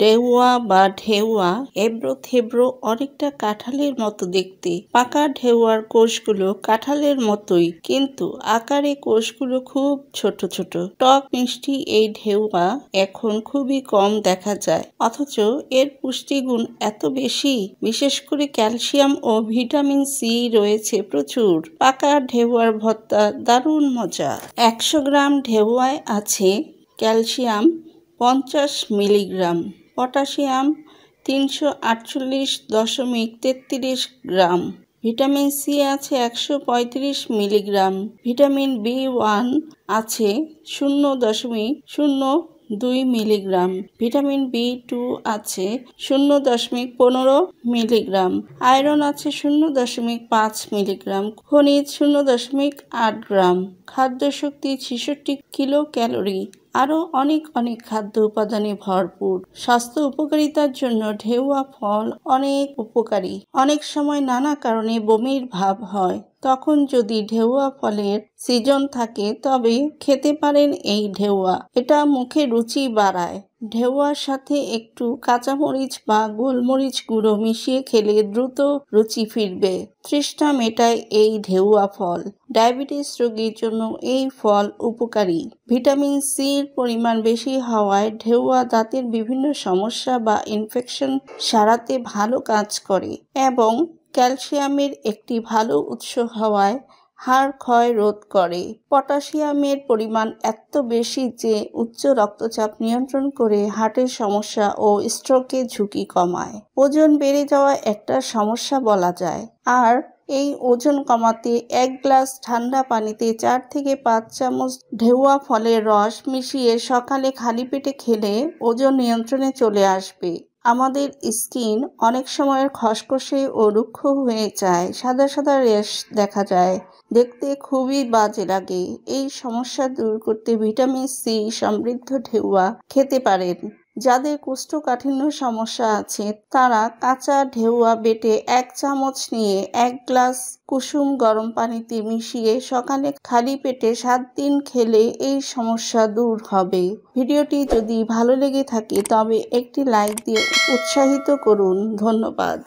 ঢেউয়া বা ঢেউয়া এব্রো থেব্রো অনেকটা কাঁঠালের মতো দেখতে পাকা ঢেউয়ার কোষগুলো কাঁঠালের মতোই কিন্তু আকারে কোষগুলো খুব ছোট ছোট টক মিষ্টি এই ঢেউয়া এখন খুবই কম দেখা যায় অথচ এর পুষ্টিগুণ এত বেশি বিশেষ করে ক্যালসিয়াম ও ভিটামিন সি রয়েছে প্রচুর পাকা ঢেউয়ার ভত্তা দারুণ মজা একশো গ্রাম ঢেউয়ায় আছে ক্যালসিয়াম পঞ্চাশ মিলিগ্রাম পটাশিয়াম তিনশো আটচল্লিশ দশমিক তেত্রিশ গ্রাম ভিটামিন সি আছে একশো পঁয়ত্রিশ মিলিগ্রাম ভিটামিন বি ওয়ান আছে শূন্য দশমিক শূন্য দুই মিলিগ্রাম ভিটামিন বি টু আছে শূন্য দশমিক পনেরো মিলিগ্রাম আয়রন আছে শূন্য দশমিক পাঁচ মিলিগ্রাম খনিজ শূন্য দশমিক আট গ্রাম খাদ্য শক্তি ছেষট্টি কিলো ক্যালোরি আরও অনেক অনেক খাদ্য উপাদানে ভরপুর স্বাস্থ্য উপকারিতার জন্য ঢেউয়া ফল অনেক উপকারী অনেক সময় নানা কারণে বমির ভাব হয় তখন যদি ঢেউয়া ফলের সিজন থাকে তবে খেতে পারেন এই ঢেউয়া এটা মুখে রুচি বাড়ায় ঢেউয়ার সাথে একটু কাঁচামরিচ বা গোলমরিচ গুঁড়ো মিশিয়ে খেলে দ্রুত রুচি ফিরবে তৃষ্ঠা মেটায় এই ঢেউয়া ফল ডায়াবেটিস রোগীর জন্য এই ফল উপকারী ভিটামিন সির পরিমাণ বেশি হওয়ায় ঢেউয়া দাঁতের বিভিন্ন সমস্যা বা ইনফেকশন সারাতে ভালো কাজ করে এবং ক্যালসিয়ামের একটি ভালো উৎস হওয়ায় হাড় ক্ষয় রোধ করে পটাশিয়ামের পরিমাণ এত বেশি যে উচ্চ রক্তচাপ নিয়ন্ত্রণ করে হার্টের সমস্যা ও স্ট্রোকের ঝুঁকি কমায় ওজন বেড়ে যাওয়া একটা সমস্যা বলা যায় আর এই ওজন কমাতে এক গ্লাস ঠান্ডা পানিতে চার থেকে পাঁচ চামচ ঢেউয়া ফলের রস মিশিয়ে সকালে খালি পেটে খেলে ওজন নিয়ন্ত্রণে চলে আসবে আমাদের স্কিন অনেক সময় খসখসে ও রুক্ষ হয়ে যায় সাদা সাদা রেশ দেখা যায় দেখতে খুবই বাজে লাগে এই সমস্যা দূর করতে ভিটামিন সি সমৃদ্ধ ঢেউয়া খেতে পারেন যাদের কোষ্ঠকাঠিন্য সমস্যা আছে তারা কাঁচা ঢেউয়া বেটে এক চামচ নিয়ে এক গ্লাস কুসুম গরম পানিতে মিশিয়ে সকালে খালি পেটে সাত দিন খেলে এই সমস্যা দূর হবে ভিডিওটি যদি ভালো লেগে থাকে তবে একটি লাইক দিয়ে উৎসাহিত করুন ধন্যবাদ